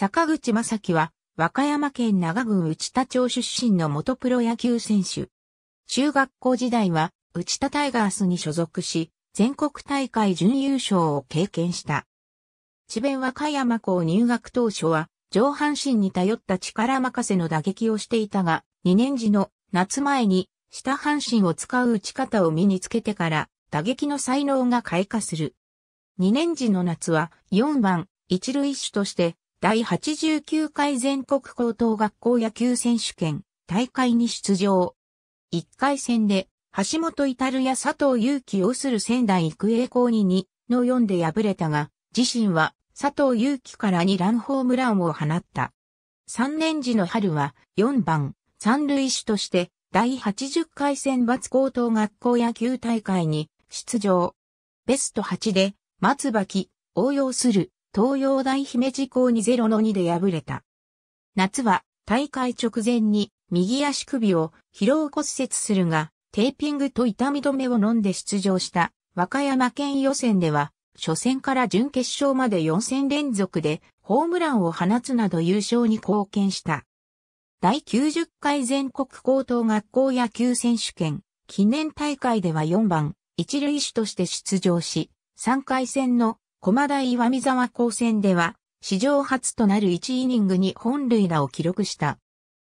坂口正樹は、和歌山県長郡内田町出身の元プロ野球選手。中学校時代は、内田タイガースに所属し、全国大会準優勝を経験した。智弁和歌山校入学当初は、上半身に頼った力任せの打撃をしていたが、2年時の夏前に下半身を使う打ち方を身につけてから打撃の才能が開花する。2年時の夏は4番一塁手として第89回全国高等学校野球選手権大会に出場。1回戦で、橋本至や佐藤祐樹をする仙台育英校に2の4で敗れたが、自身は佐藤祐樹から2ランホームランを放った。3年時の春は4番三塁手として第80回選抜高等学校野球大会に出場。ベスト8で松脇、応用する東洋大姫路校に0の2で敗れた。夏は大会直前に右足首を疲労骨折するが、テーピングと痛み止めを飲んで出場した和歌山県予選では、初戦から準決勝まで4戦連続でホームランを放つなど優勝に貢献した。第90回全国高等学校野球選手権記念大会では4番、一塁手として出場し、3回戦の駒台岩見沢高専では、史上初となる1イニングに本塁打を記録した。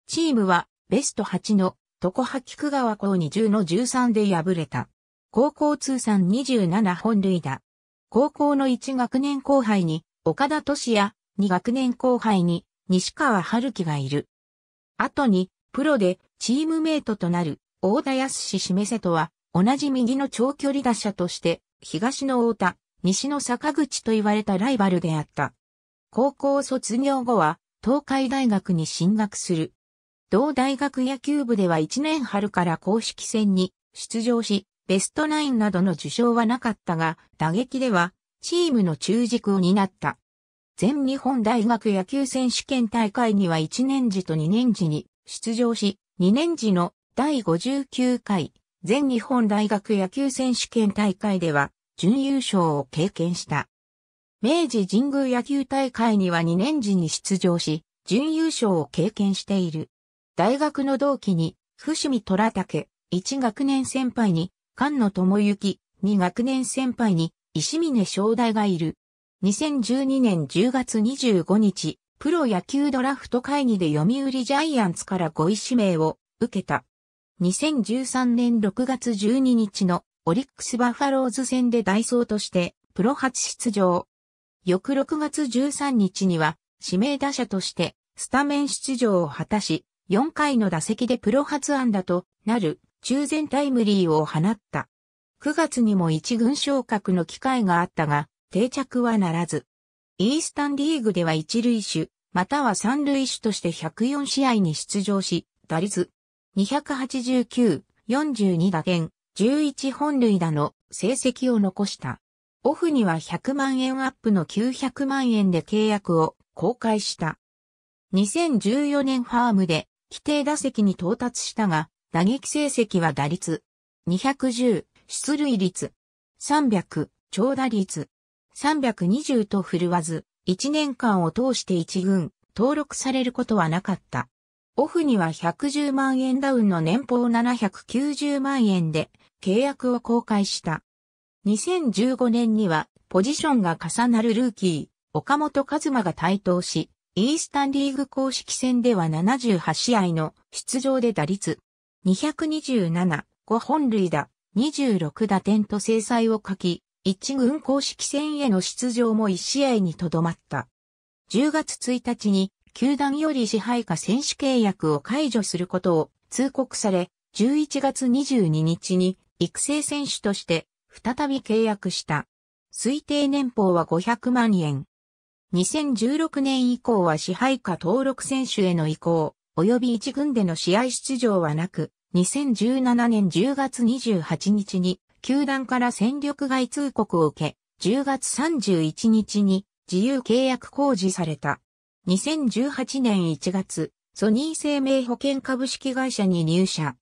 チームは、ベスト8の、床葉菊川校に10の13で敗れた。高校通算27本塁打。高校の1学年後輩に、岡田敏也、2学年後輩に、西川春樹がいる。後に、プロで、チームメイトとなる、大田康氏示せとは、同じ右の長距離打者として、東の大田、西の坂口と言われたライバルであった。高校卒業後は、東海大学に進学する。同大学野球部では1年春から公式戦に出場し、ベストナインなどの受賞はなかったが、打撃ではチームの中軸を担った。全日本大学野球選手権大会には1年時と2年時に出場し、2年時の第59回全日本大学野球選手権大会では準優勝を経験した。明治神宮野球大会には2年時に出場し、準優勝を経験している。大学の同期に、伏見虎武、1学年先輩に、菅野智之、2学年先輩に、石峰正大がいる。2012年10月25日、プロ野球ドラフト会議で読売ジャイアンツから5位指名を受けた。2013年6月12日のオリックスバファローズ戦でダイソーとしてプロ初出場。翌6月13日には指名打者としてスタメン出場を果たし、4回の打席でプロ初安打となる中前タイムリーを放った。9月にも一軍昇格の機会があったが、定着はならず。イースタンリーグでは一塁手、または三塁手として104試合に出場し、打率289、42打点、11本類打の成績を残した。オフには100万円アップの900万円で契約を公開した。2014年ファームで規定打席に到達したが、打撃成績は打率210、出塁率300、長打率320と振るわず、1年間を通して1軍登録されることはなかった。オフには110万円ダウンの年俸790万円で契約を公開した。2015年にはポジションが重なるルーキー、岡本和馬が台頭し、イースタンリーグ公式戦では78試合の出場で打率227、5本塁打、26打点と制裁を書き、一軍公式戦への出場も1試合にとどまった。10月1日に球団より支配下選手契約を解除することを通告され、11月22日に育成選手として再び契約した。推定年俸は500万円。2016年以降は支配下登録選手への移行、及び一軍での試合出場はなく、2017年10月28日に、球団から戦力外通告を受け、10月31日に自由契約公示された。2018年1月、ソニー生命保険株式会社に入社。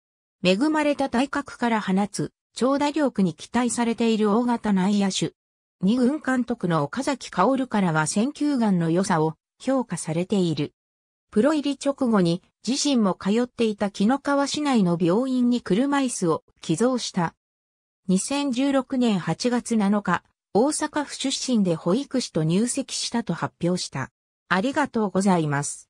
恵まれた体格から放つ長打力に期待されている大型内野手。二軍監督の岡崎薫からは選球眼の良さを評価されている。プロ入り直後に自身も通っていた木の川市内の病院に車椅子を寄贈した。2016年8月7日、大阪府出身で保育士と入籍したと発表した。ありがとうございます。